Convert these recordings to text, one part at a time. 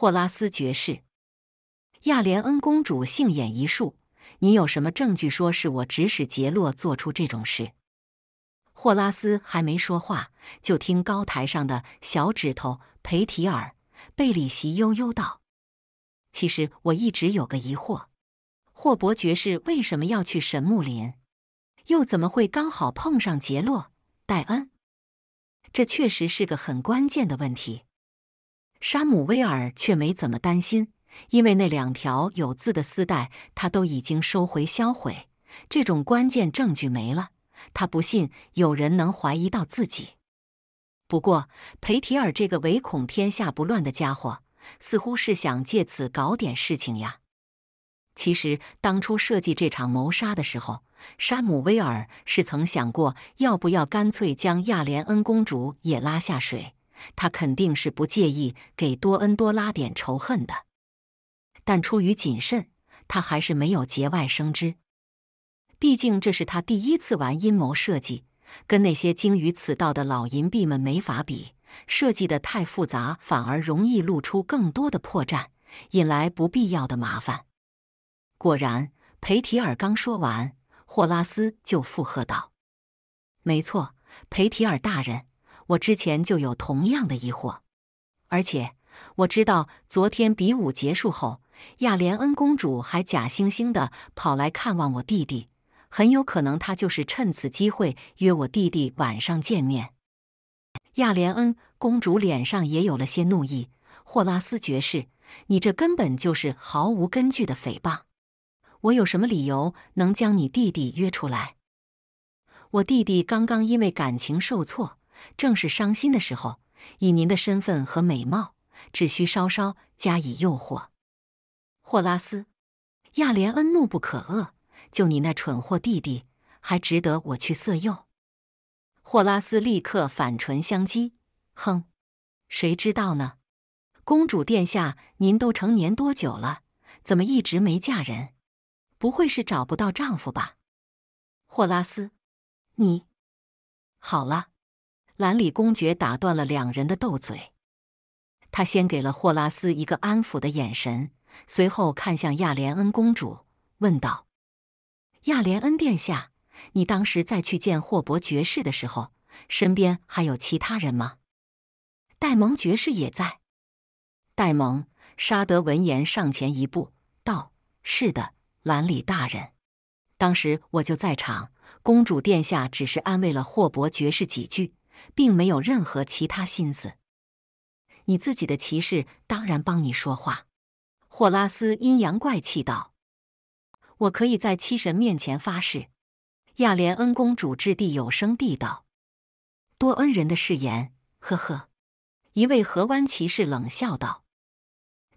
霍拉斯爵士，亚莲恩公主，杏眼一竖：“你有什么证据说是我指使杰洛做出这种事？”霍拉斯还没说话，就听高台上的小指头裴提尔贝里席悠悠道：“其实我一直有个疑惑，霍伯爵士为什么要去神木林，又怎么会刚好碰上杰洛戴恩？这确实是个很关键的问题。”山姆威尔却没怎么担心，因为那两条有字的丝带他都已经收回销毁，这种关键证据没了，他不信有人能怀疑到自己。不过，裴提尔这个唯恐天下不乱的家伙，似乎是想借此搞点事情呀。其实，当初设计这场谋杀的时候，山姆威尔是曾想过要不要干脆将亚莲恩公主也拉下水。他肯定是不介意给多恩多拉点仇恨的，但出于谨慎，他还是没有节外生枝。毕竟这是他第一次玩阴谋设计，跟那些精于此道的老银币们没法比。设计的太复杂，反而容易露出更多的破绽，引来不必要的麻烦。果然，裴提尔刚说完，霍拉斯就附和道：“没错，裴提尔大人。”我之前就有同样的疑惑，而且我知道昨天比武结束后，亚莲恩公主还假惺惺的跑来看望我弟弟，很有可能她就是趁此机会约我弟弟晚上见面。亚莲恩公主脸上也有了些怒意：“霍拉斯爵士，你这根本就是毫无根据的诽谤！我有什么理由能将你弟弟约出来？我弟弟刚刚因为感情受挫。”正是伤心的时候，以您的身份和美貌，只需稍稍加以诱惑。霍拉斯，亚连恩怒不可遏：“就你那蠢货弟弟，还值得我去色诱？”霍拉斯立刻反唇相讥：“哼，谁知道呢？公主殿下，您都成年多久了？怎么一直没嫁人？不会是找不到丈夫吧？”霍拉斯，你好了。兰里公爵打断了两人的斗嘴，他先给了霍拉斯一个安抚的眼神，随后看向亚莲恩公主，问道：“亚莲恩殿下，你当时在去见霍伯爵士的时候，身边还有其他人吗？”戴蒙爵士也在。戴蒙、沙德闻言上前一步，道：“是的，兰里大人，当时我就在场。公主殿下只是安慰了霍伯爵士几句。”并没有任何其他心思。你自己的骑士当然帮你说话。”霍拉斯阴阳怪气道，“我可以在七神面前发誓。”亚连恩公主掷地有声地道，“多恩人的誓言。”呵呵，一位河湾骑士冷笑道，“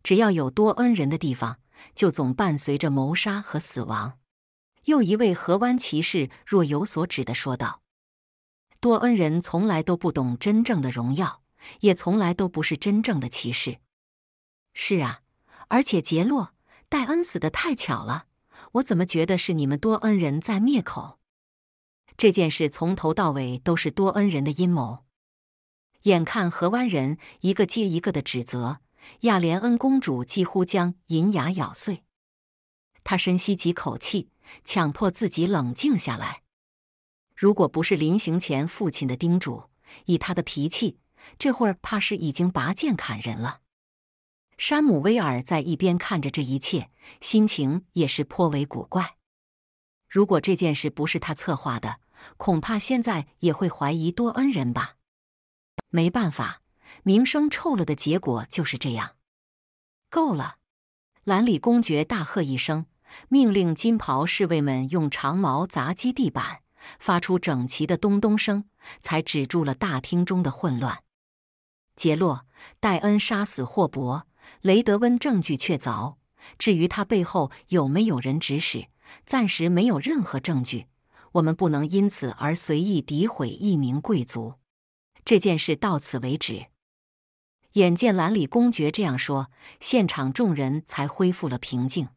只要有多恩人的地方，就总伴随着谋杀和死亡。”又一位河湾骑士若有所指的说道。多恩人从来都不懂真正的荣耀，也从来都不是真正的骑士。是啊，而且杰洛戴恩死的太巧了，我怎么觉得是你们多恩人在灭口？这件事从头到尾都是多恩人的阴谋。眼看河湾人一个接一个的指责，亚莲恩公主几乎将银牙咬碎。她深吸几口气，强迫自己冷静下来。如果不是临行前父亲的叮嘱，以他的脾气，这会儿怕是已经拔剑砍人了。山姆威尔在一边看着这一切，心情也是颇为古怪。如果这件事不是他策划的，恐怕现在也会怀疑多恩人吧。没办法，名声臭了的结果就是这样。够了！兰里公爵大喝一声，命令金袍侍卫们用长矛砸击地板。发出整齐的咚咚声，才止住了大厅中的混乱。杰洛·戴恩杀死霍伯·雷德温，证据确凿。至于他背后有没有人指使，暂时没有任何证据。我们不能因此而随意诋毁一名贵族。这件事到此为止。眼见兰里公爵这样说，现场众人才恢复了平静。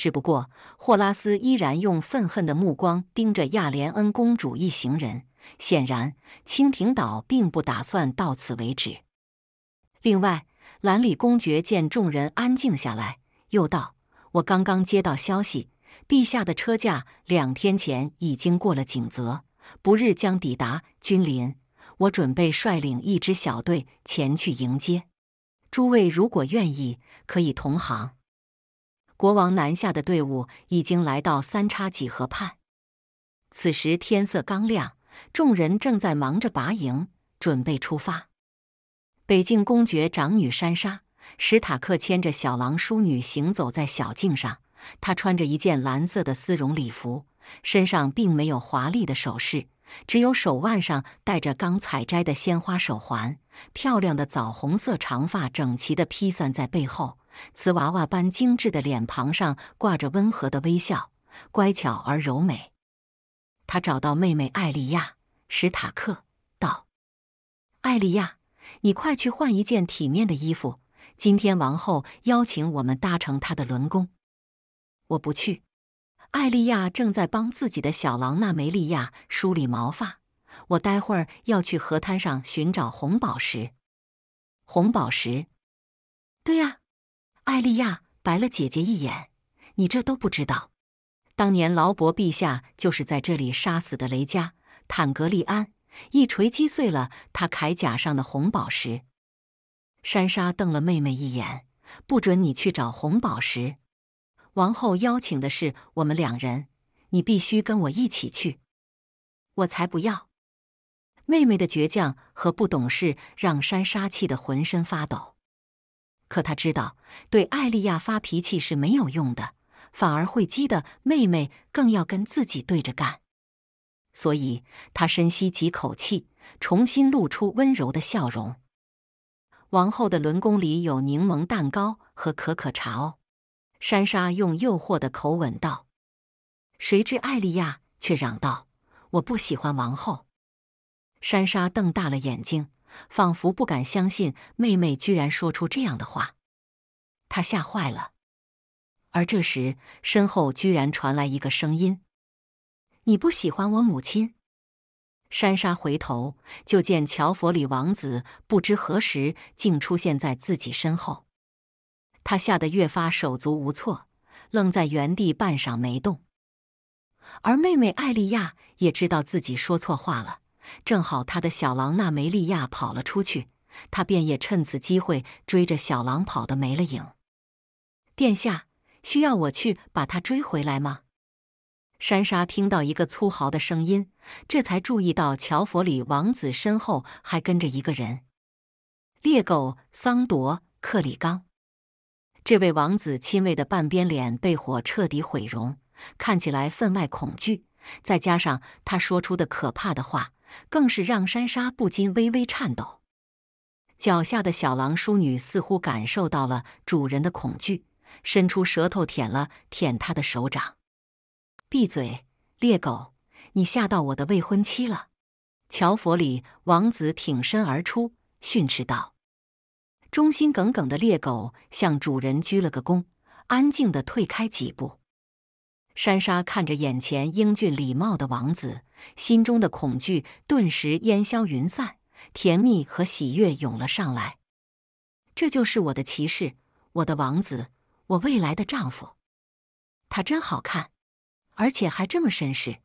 只不过，霍拉斯依然用愤恨的目光盯着亚莲恩公主一行人。显然，清廷岛并不打算到此为止。另外，兰里公爵见众人安静下来，又道：“我刚刚接到消息，陛下的车驾两天前已经过了景泽，不日将抵达君临。我准备率领一支小队前去迎接，诸位如果愿意，可以同行。”国王南下的队伍已经来到三叉戟河畔，此时天色刚亮，众人正在忙着拔营，准备出发。北境公爵长女珊莎·史塔克牵着小狼淑女行走在小径上，她穿着一件蓝色的丝绒礼服，身上并没有华丽的首饰，只有手腕上戴着刚采摘的鲜花手环。漂亮的枣红色长发整齐的披散在背后。瓷娃娃般精致的脸庞上挂着温和的微笑，乖巧而柔美。他找到妹妹艾莉亚·史塔克，道：“艾莉亚，你快去换一件体面的衣服。今天王后邀请我们搭乘她的轮宫，我不去。”艾莉亚正在帮自己的小狼娜梅利亚梳理毛发。我待会儿要去河滩上寻找红宝石。红宝石？对呀。艾莉亚白了姐姐一眼：“你这都不知道？当年劳勃陛下就是在这里杀死的雷加·坦格利安，一锤击碎了他铠甲上的红宝石。”珊莎瞪了妹妹一眼：“不准你去找红宝石！王后邀请的是我们两人，你必须跟我一起去。”“我才不要！”妹妹的倔强和不懂事让珊莎气得浑身发抖。可他知道，对艾莉亚发脾气是没有用的，反而会激得妹妹更要跟自己对着干。所以，他深吸几口气，重新露出温柔的笑容。王后的轮宫里有柠檬蛋糕和可可茶哦，山莎用诱惑的口吻道。谁知艾莉亚却嚷道：“我不喜欢王后。”山莎瞪大了眼睛。仿佛不敢相信妹妹居然说出这样的话，他吓坏了。而这时，身后居然传来一个声音：“你不喜欢我母亲？”山莎回头就见乔佛里王子不知何时竟出现在自己身后，他吓得越发手足无措，愣在原地半晌没动。而妹妹艾莉亚也知道自己说错话了。正好他的小狼娜梅利亚跑了出去，他便也趁此机会追着小狼跑得没了影。殿下需要我去把他追回来吗？山莎听到一个粗豪的声音，这才注意到乔佛里王子身后还跟着一个人——猎狗桑铎·克里冈。这位王子亲卫的半边脸被火彻底毁容，看起来分外恐惧，再加上他说出的可怕的话。更是让珊莎不禁微微颤抖。脚下的小狼淑女似乎感受到了主人的恐惧，伸出舌头舔了舔她的手掌。闭嘴，猎狗！你吓到我的未婚妻了！乔佛里王子挺身而出，训斥道。忠心耿耿的猎狗向主人鞠了个躬，安静的退开几步。珊莎看着眼前英俊礼貌的王子，心中的恐惧顿时烟消云散，甜蜜和喜悦涌了上来。这就是我的骑士，我的王子，我未来的丈夫。他真好看，而且还这么绅士。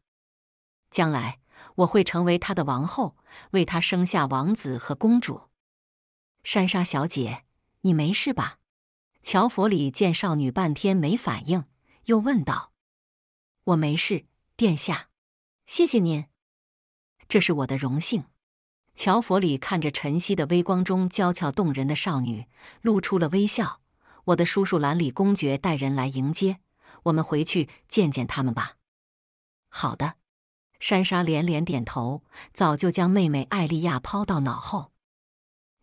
将来我会成为他的王后，为他生下王子和公主。珊莎小姐，你没事吧？乔佛里见少女半天没反应，又问道。我没事，殿下，谢谢您，这是我的荣幸。乔佛里看着晨曦的微光中娇俏动人的少女，露出了微笑。我的叔叔兰里公爵带人来迎接，我们回去见见他们吧。好的，珊莎连连点头，早就将妹妹艾莉亚抛到脑后。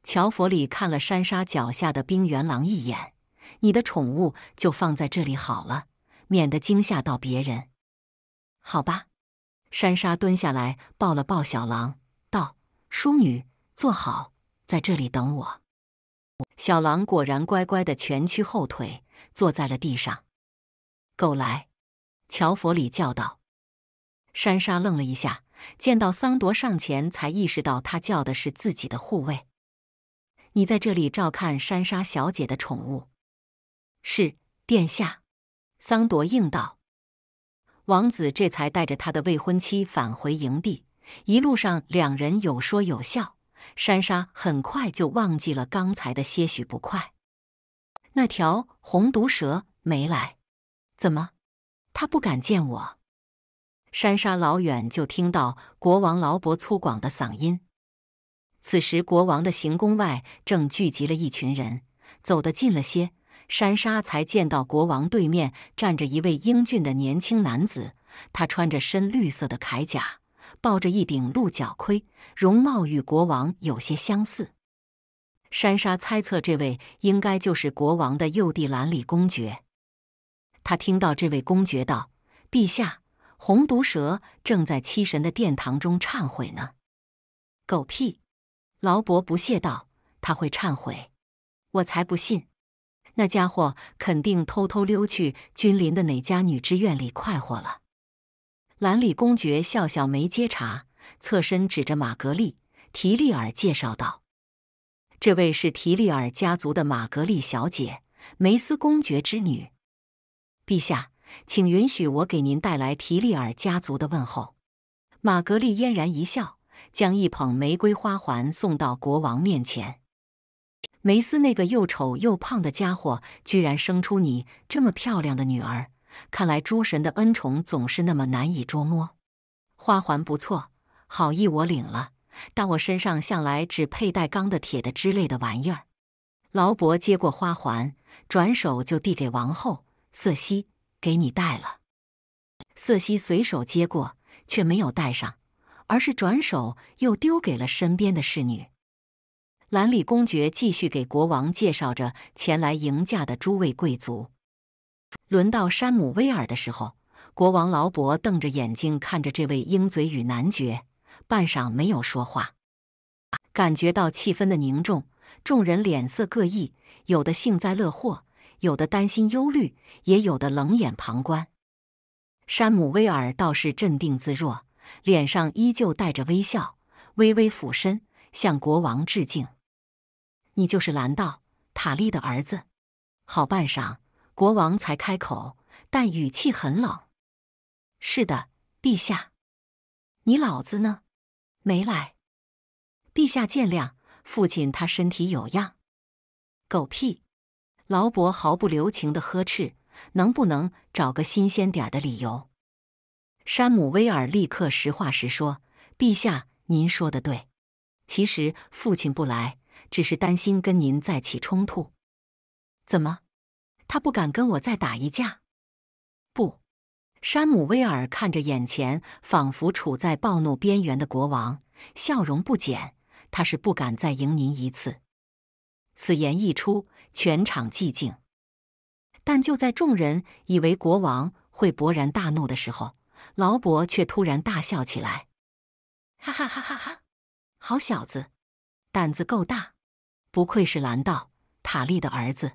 乔佛里看了珊莎脚下的冰原狼一眼，你的宠物就放在这里好了，免得惊吓到别人。好吧，珊莎蹲下来抱了抱小狼，道：“淑女，坐好，在这里等我。”小狼果然乖乖的蜷曲后腿，坐在了地上。狗来，乔佛里叫道。珊莎愣了一下，见到桑铎上前，才意识到他叫的是自己的护卫。你在这里照看珊莎小姐的宠物。是，殿下。”桑铎应道。王子这才带着他的未婚妻返回营地，一路上两人有说有笑。山莎很快就忘记了刚才的些许不快。那条红毒蛇没来，怎么？他不敢见我。山莎老远就听到国王劳勃粗犷的嗓音。此时，国王的行宫外正聚集了一群人。走得近了些。山莎才见到国王对面站着一位英俊的年轻男子，他穿着深绿色的铠甲，抱着一顶鹿角盔，容貌与国王有些相似。山莎猜测这位应该就是国王的幼弟兰里公爵。他听到这位公爵道：“陛下，红毒蛇正在七神的殿堂中忏悔呢。”“狗屁！”劳勃不屑道，“他会忏悔？我才不信。”那家伙肯定偷偷溜去君临的哪家女之院里快活了。兰里公爵笑笑没接茬，侧身指着玛格丽·提利尔介绍道：“这位是提利尔家族的玛格丽小姐，梅斯公爵之女。陛下，请允许我给您带来提利尔家族的问候。”玛格丽嫣然一笑，将一捧玫瑰花环送到国王面前。梅斯那个又丑又胖的家伙，居然生出你这么漂亮的女儿，看来诸神的恩宠总是那么难以捉摸。花环不错，好意我领了，但我身上向来只佩戴钢的、铁的之类的玩意儿。劳勃接过花环，转手就递给王后瑟西，给你戴了。”瑟西随手接过，却没有戴上，而是转手又丢给了身边的侍女。兰里公爵继续给国王介绍着前来迎驾的诸位贵族。轮到山姆威尔的时候，国王劳勃瞪着眼睛看着这位鹰嘴与男爵，半晌没有说话。感觉到气氛的凝重，众人脸色各异：有的幸灾乐祸，有的担心忧虑，也有的冷眼旁观。山姆威尔倒是镇定自若，脸上依旧带着微笑，微微俯身向国王致敬。你就是蓝道塔利的儿子。好半晌，国王才开口，但语气很冷：“是的，陛下。你老子呢？没来。陛下见谅，父亲他身体有恙。”狗屁！劳勃毫不留情的呵斥：“能不能找个新鲜点的理由？”山姆威尔立刻实话实说：“陛下，您说的对。其实父亲不来。”只是担心跟您再起冲突。怎么？他不敢跟我再打一架？不，山姆威尔看着眼前仿佛处在暴怒边缘的国王，笑容不减。他是不敢再赢您一次。此言一出，全场寂静。但就在众人以为国王会勃然大怒的时候，劳勃却突然大笑起来：“哈哈哈哈哈！好小子，胆子够大！”不愧是蓝道塔利的儿子。